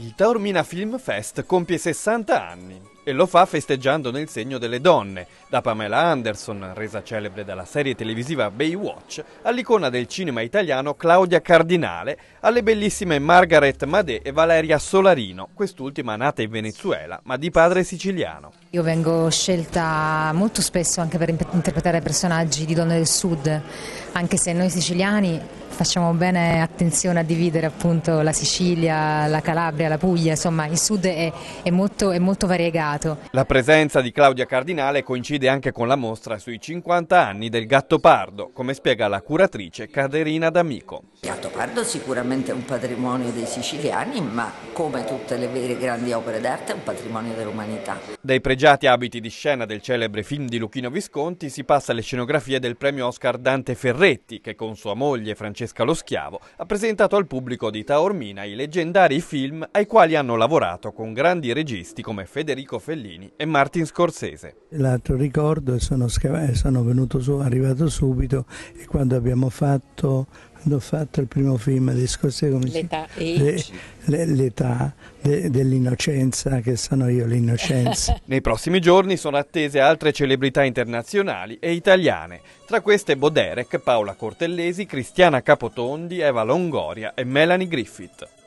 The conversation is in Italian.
Il Taormina Film Fest compie 60 anni e lo fa festeggiando nel segno delle donne, da Pamela Anderson, resa celebre dalla serie televisiva Baywatch, all'icona del cinema italiano Claudia Cardinale, alle bellissime Margaret Madè e Valeria Solarino, quest'ultima nata in Venezuela ma di padre siciliano. Io vengo scelta molto spesso anche per interpretare personaggi di donne del sud, anche se noi siciliani facciamo bene attenzione a dividere appunto la Sicilia, la Calabria, la Puglia, insomma il sud è, è, molto, è molto variegato. La presenza di Claudia Cardinale coincide anche con la mostra sui 50 anni del gatto pardo, come spiega la curatrice Caterina D'Amico. Il gatto pardo sicuramente è un patrimonio dei siciliani, ma come tutte le vere grandi opere d'arte è un patrimonio dell'umanità. Dai pregiati abiti di scena del celebre film di Luchino Visconti si passa alle scenografie del premio Oscar Dante Ferretti, che con sua moglie Francesca Francesca Lo Schiavo ha presentato al pubblico di Taormina i leggendari film ai quali hanno lavorato con grandi registi come Federico Fellini e Martin Scorsese. L'altro ricordo è sono, sono venuto su, arrivato subito e quando abbiamo fatto quando ho fatto il primo film discorsi come l'età, le, eh, le, l'età de, dell'innocenza che sono io l'innocenza nei prossimi giorni sono attese altre celebrità internazionali e italiane tra queste Boderek, Paola Cortellesi, Cristiana Capotondi, Eva Longoria e Melanie Griffith